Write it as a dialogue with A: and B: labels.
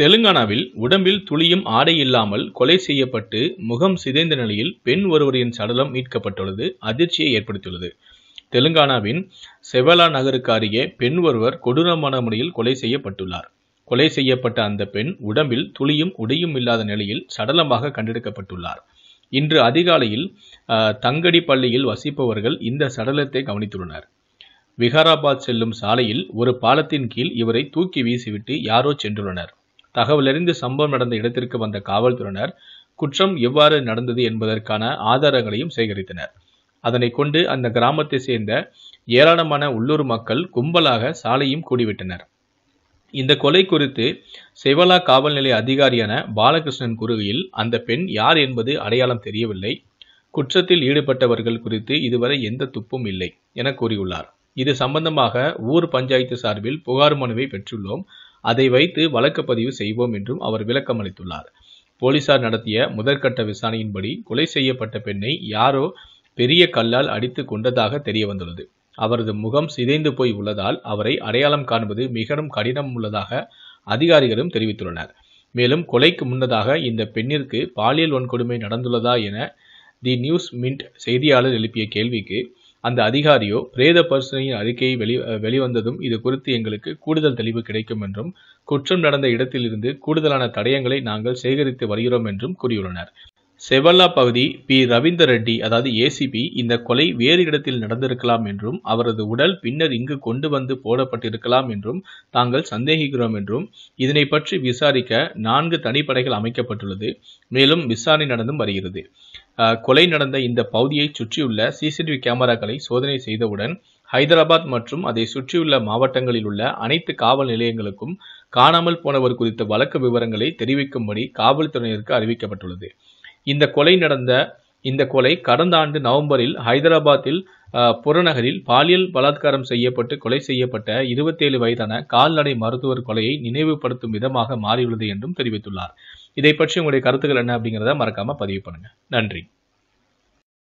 A: தெலுங்கானாவில் உடம்பில் துளியும் ஆடை இல்லாமல் கொலை செய்யப்பட்டு முகம் சிதைந்த நிலையில் பெண் ஒருவரின் சடலம் மீட்கப்பட்டுள்ளது அதிர்ச்சியை ஏற்படுத்தியுள்ளது தெலுங்கானாவின் செவலா நகருக்கு அருகே பெண் ஒருவர் கொடூரமான முறையில் கொலை செய்யப்பட்டுள்ளார் கொலை செய்யப்பட்ட அந்த பெண் உடம்பில் துளியும் உடையும் இல்லாத நிலையில் சடலமாக கண்டெடுக்கப்பட்டுள்ளார் இன்று அதிகாலையில் தங்கடி பள்ளியில் வசிப்பவர்கள் இந்த சடலத்தை கவனித்துள்ளனர் விகாராபாத் செல்லும் சாலையில் ஒரு பாலத்தின் கீழ் இவரை தூக்கி வீசிவிட்டு யாரோ சென்றுள்ளனர் தகவலறிந்து சம்பவம் நடந்த இடத்திற்கு வந்த காவல்துறையினர் குற்றம் எவ்வாறு நடந்தது என்பதற்கான ஆதாரங்களையும் சேகரித்தனர் அதனை கொண்டு அந்த கிராமத்தை சேர்ந்த ஏராளமான உள்ளூர் மக்கள் கும்பலாக சாலையும் கூடிவிட்டனர் இந்த கொலை குறித்து செவலா காவல்நிலை அதிகாரியான பாலகிருஷ்ணன் கூறுகையில் அந்த பெண் யார் என்பது அடையாளம் தெரியவில்லை குற்றத்தில் ஈடுபட்டவர்கள் குறித்து இதுவரை எந்த துப்பும் இல்லை என கூறியுள்ளார் இது சம்பந்தமாக ஊர் பஞ்சாயத்து சார்பில் புகார் மனுவை பெற்றுள்ளோம் அதை வைத்து வழக்கப்பதிவு செய்வோம் என்றும் அவர் விளக்கம் அளித்துள்ளார் போலீசார் நடத்திய முதற்கட்ட விசாரணையின்படி கொலை செய்யப்பட்ட பெண்ணை யாரோ பெரிய கல்லால் அடித்து கொண்டதாக தெரிய வந்துள்ளது அவரது முகம் சிதைந்து போய் உள்ளதால் அவரை அடையாளம் காண்பது மிகவும் கடினம் உள்ளதாக அதிகாரிகளும் தெரிவித்துள்ளனர் மேலும் கொலைக்கு முன்னதாக இந்த பெண்ணிற்கு பாலியல் வன்கொடுமை நடந்துள்ளதா என தி நியூஸ் மின்ட் செய்தியாளர் எழுப்பிய கேள்விக்கு அந்த அதிகாரியோ பிரேத பரிசோதனையின் அறிக்கையை வெளி வெளிவந்ததும் இது குறித்து எங்களுக்கு கூடுதல் தெளிவு கிடைக்கும் என்றும் குற்றம் நடந்த இடத்திலிருந்து கூடுதலான தடயங்களை நாங்கள் சேகரித்து வருகிறோம் என்றும் கூறியுள்ளனர் செவல்லா பகுதி பி ரவீந்தர் ரெட்டி அதாவது ஏசிபி இந்த கொலை வேறு இடத்தில் நடந்திருக்கலாம் என்றும் அவரது உடல் பின்னர் இங்கு கொண்டு வந்து போடப்பட்டிருக்கலாம் என்றும் தாங்கள் சந்தேகிக்கிறோம் என்றும் இதனை பற்றி விசாரிக்க நான்கு தனிப்படைகள் அமைக்கப்பட்டுள்ளது மேலும் விசாரணை நடந்தும் வருகிறது கொலை நடந்த இந்த பகுதியை சுற்றியுள்ள சிசிடிவி கேமராக்களை சோதனை செய்தவுடன் ஹைதராபாத் மற்றும் அதை சுற்றியுள்ள மாவட்டங்களில் உள்ள அனைத்து காவல் நிலையங்களுக்கும் காணாமல் போனவர் குறித்த வழக்கு விவரங்களை தெரிவிக்கும்படி காவல்துறையினருக்கு அறிவிக்கப்பட்டுள்ளது இந்த கொலை நடந்த இந்த கொலை கடந்த ஆண்டு நவம்பரில் ஹைதராபாத்தில் புறநகரில் பாலியல் பலாத்காரம் செய்யப்பட்டு கொலை செய்யப்பட்ட இருபத்தேழு வயதான கால்நடை மருத்துவர் கொலையை நினைவுபடுத்தும் விதமாக மாறியுள்ளது என்றும் தெரிவித்துள்ளார் இதை பற்றி உங்களுடைய கருத்துக்கள் என்ன அப்படிங்கிறத மறக்காம பதிவு பண்ணுங்கள் நன்றி